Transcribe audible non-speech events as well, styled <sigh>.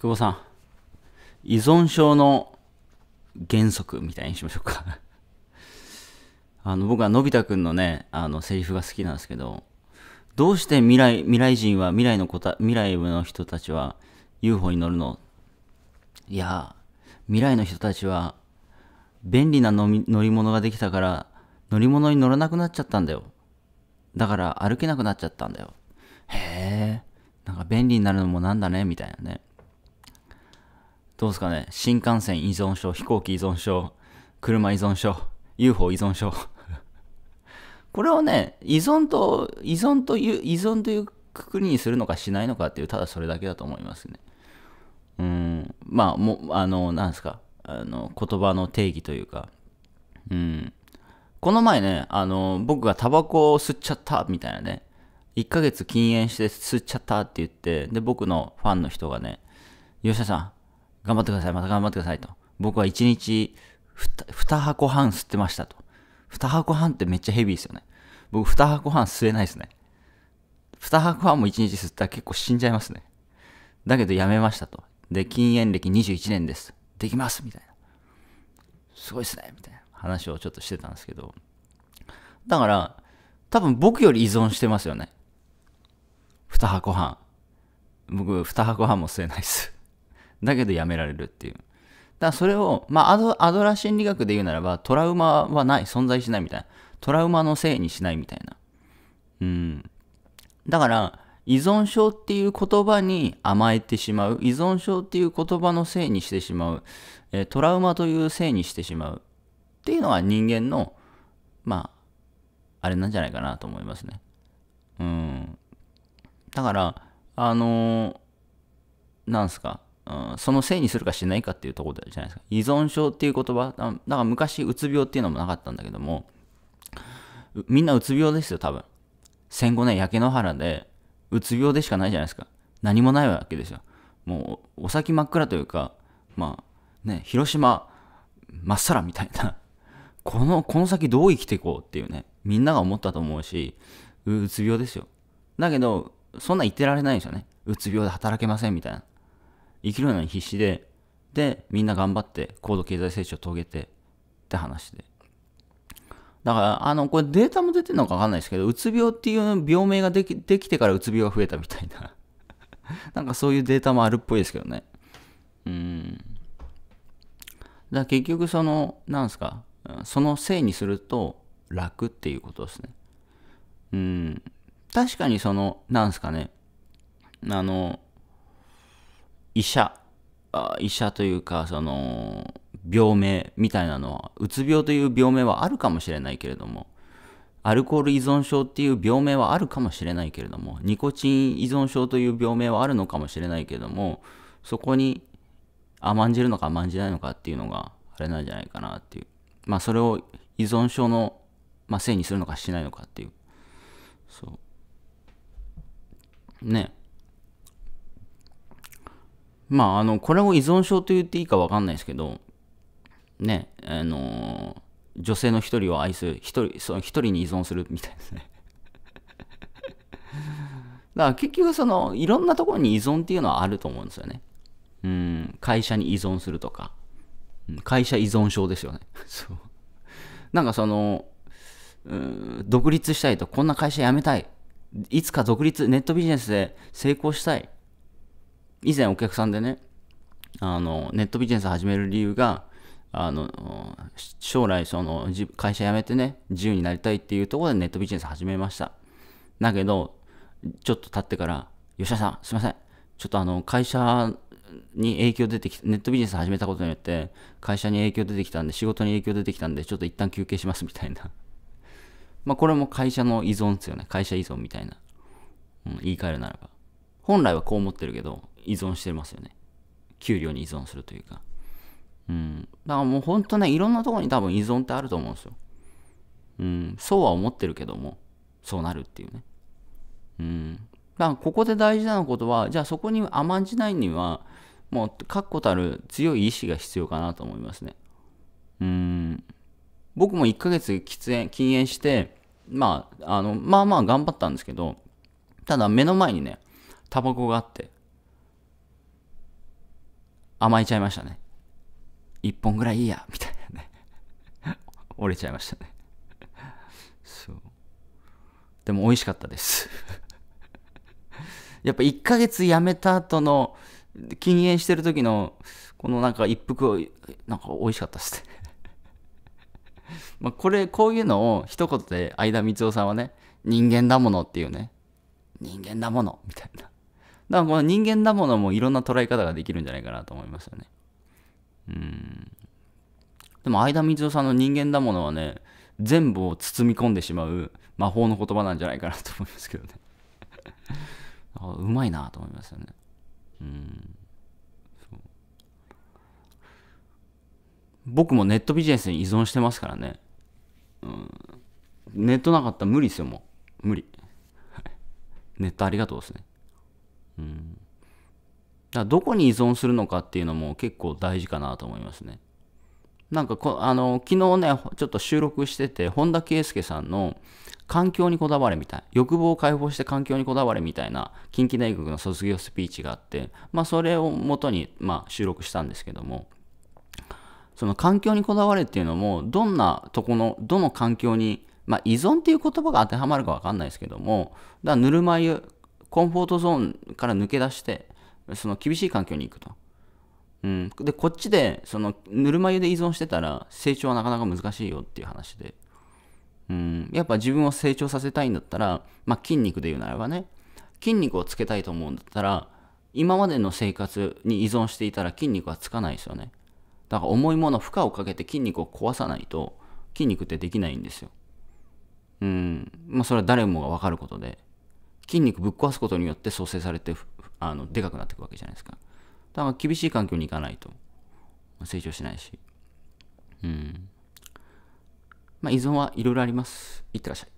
久保さん、依存症の原則みたいにしましょうか <laughs> あの、僕はのび太くんのね、あの、セリフが好きなんですけど、どうして未来、未来人は、未来のこた、未来の人たちは UFO に乗るのいや、未来の人たちは、便利な乗り物ができたから、乗り物に乗らなくなっちゃったんだよ。だから歩けなくなっちゃったんだよ。へえ、なんか便利になるのもなんだね、みたいなね。どうですかね、新幹線依存症、飛行機依存症、車依存症、UFO 依存症。<laughs> これをね、依存と、依存という、依存というくくりにするのかしないのかっていう、ただそれだけだと思いますね。うん、まあ、もあの、なんですか、あの、言葉の定義というか、うん。この前ね、あの、僕がタバコを吸っちゃったみたいなね、1ヶ月禁煙して吸っちゃったって言って、で、僕のファンの人がね、吉田さん、頑張ってください、また頑張ってくださいと。僕は1日 2, 箱半吸ってましたと。2箱半ってめっちゃヘビーですよね。僕2箱半吸えないですね。2箱半も1日吸ったら結構死んじゃいますね。だけどやめましたと。で、禁煙歴21年です。できますみたいな。すごいっすねみたいな話をちょっとしてたんですけど。だから、多分僕より依存してますよね。2箱半。僕、2箱半も吸えないです。だけどやめられるっていう。だからそれを、まあアド、アドラ心理学で言うならば、トラウマはない、存在しないみたいな。トラウマのせいにしないみたいな。うん。だから、依存症っていう言葉に甘えてしまう。依存症っていう言葉のせいにしてしまう。えトラウマというせいにしてしまう。っていうのは人間の、まあ、あれなんじゃないかなと思いますね。うん。だから、あのー、なんすか。うん、そのせいにするかしないかっていうところじゃないですか。依存症っていう言葉、だから昔うつ病っていうのもなかったんだけども、みんなうつ病ですよ、多分。戦後ね、焼け野原で、うつ病でしかないじゃないですか。何もないわけですよ。もう、お先真っ暗というか、まあ、ね、広島、まっさらみたいなこの、この先どう生きていこうっていうね、みんなが思ったと思うし、うつ病ですよ。だけど、そんな言ってられないんですよね。うつ病で働けませんみたいな。生きるのに必死で、で、みんな頑張って高度経済成長を遂げてって話で。だから、あの、これデータも出てるのかわかんないですけど、うつ病っていう病名ができできてからうつ病が増えたみたいな。<laughs> なんかそういうデータもあるっぽいですけどね。うん。だから結局その、なんですか、そのせいにすると楽っていうことですね。うん。確かにその、なんですかね、あの、医者医者というかその病名みたいなのはうつ病という病名はあるかもしれないけれどもアルコール依存症っていう病名はあるかもしれないけれどもニコチン依存症という病名はあるのかもしれないけれどもそこに甘んじるのか甘んじないのかっていうのがあれなんじゃないかなっていうまあそれを依存症の、まあ、せいにするのかしないのかっていうそうねまあ、あの、これを依存症と言っていいかわかんないですけど、ね、あのー、女性の一人を愛する、一人、その一人に依存するみたいですね。<laughs> だから結局その、いろんなところに依存っていうのはあると思うんですよね。うん、会社に依存するとか、会社依存症ですよね。<laughs> そう。なんかその、うん、独立したいと、こんな会社辞めたい。いつか独立、ネットビジネスで成功したい。以前お客さんでね、あの、ネットビジネス始める理由が、あの、将来その、会社辞めてね、自由になりたいっていうところでネットビジネス始めました。だけど、ちょっと経ってから、吉田さん、すいません。ちょっとあの、会社に影響出てきネットビジネス始めたことによって、会社に影響出てきたんで、仕事に影響出てきたんで、ちょっと一旦休憩しますみたいな。<laughs> まあこれも会社の依存ですよね。会社依存みたいな。うん、言い換えるならば。本来はこう思ってるけど、依存してますよね。給料に依存するというか。うん。だからもうほんとね、いろんなとこに多分依存ってあると思うんですよ。うん。そうは思ってるけども、そうなるっていうね。うん。だからここで大事なことは、じゃあそこに甘んじないには、もう確固たる強い意志が必要かなと思いますね。うん。僕も1ヶ月喫煙、禁煙して、まあ、あの、まあまあ頑張ったんですけど、ただ目の前にね、タバコがあって、甘えちゃいましたね。一本ぐらいいいや、みたいなね。<laughs> 折れちゃいましたね。そう。でも美味しかったですやっぱ1ヶ月やめた後の、禁煙してる時の、このなんか一服、なんか美味しかったっすねまあこれ、こういうのを一言で相田光夫さんはね、人間だものっていうね、人間だもの、みたいなだからこの人間だものもいろんな捉え方ができるんじゃないかなと思いますよね。うん。でも、相田みつさんの人間だものはね、全部を包み込んでしまう魔法の言葉なんじゃないかなと思いますけどね。<laughs> うまいなと思いますよね。うん。僕もネットビジネスに依存してますからね。うん、ネットなかったら無理ですよ、もう。無理。ネットありがとうですね。うん、だどこに依存するのかっていうのも結構大事かなと思いますね。なんかこ、あの、昨日ね、ちょっと収録してて、本田圭佑さんの環境にこだわれみたい。欲望を解放して環境にこだわれみたいな、近畿大学の卒業スピーチがあって、まあ、それをもとに、まあ、収録したんですけども、その環境にこだわれっていうのも、どんなとこの、どの環境に、まあ、依存っていう言葉が当てはまるかわかんないですけども、だぬるま湯コンフォートゾーンから抜け出して、その厳しい環境に行くと。うん、で、こっちで、その、ぬるま湯で依存してたら、成長はなかなか難しいよっていう話で。うん、やっぱ自分を成長させたいんだったら、まあ、筋肉で言うならばね、筋肉をつけたいと思うんだったら、今までの生活に依存していたら筋肉はつかないですよね。だから重いもの、負荷をかけて筋肉を壊さないと、筋肉ってできないんですよ。うん、まあ、それは誰もがわかることで。筋肉ぶっ壊すことによって蘇生されてあのでかくなっていくわけじゃないですかだから厳しい環境に行かないと成長しないしうんまあ依存はいろいろありますいってらっしゃい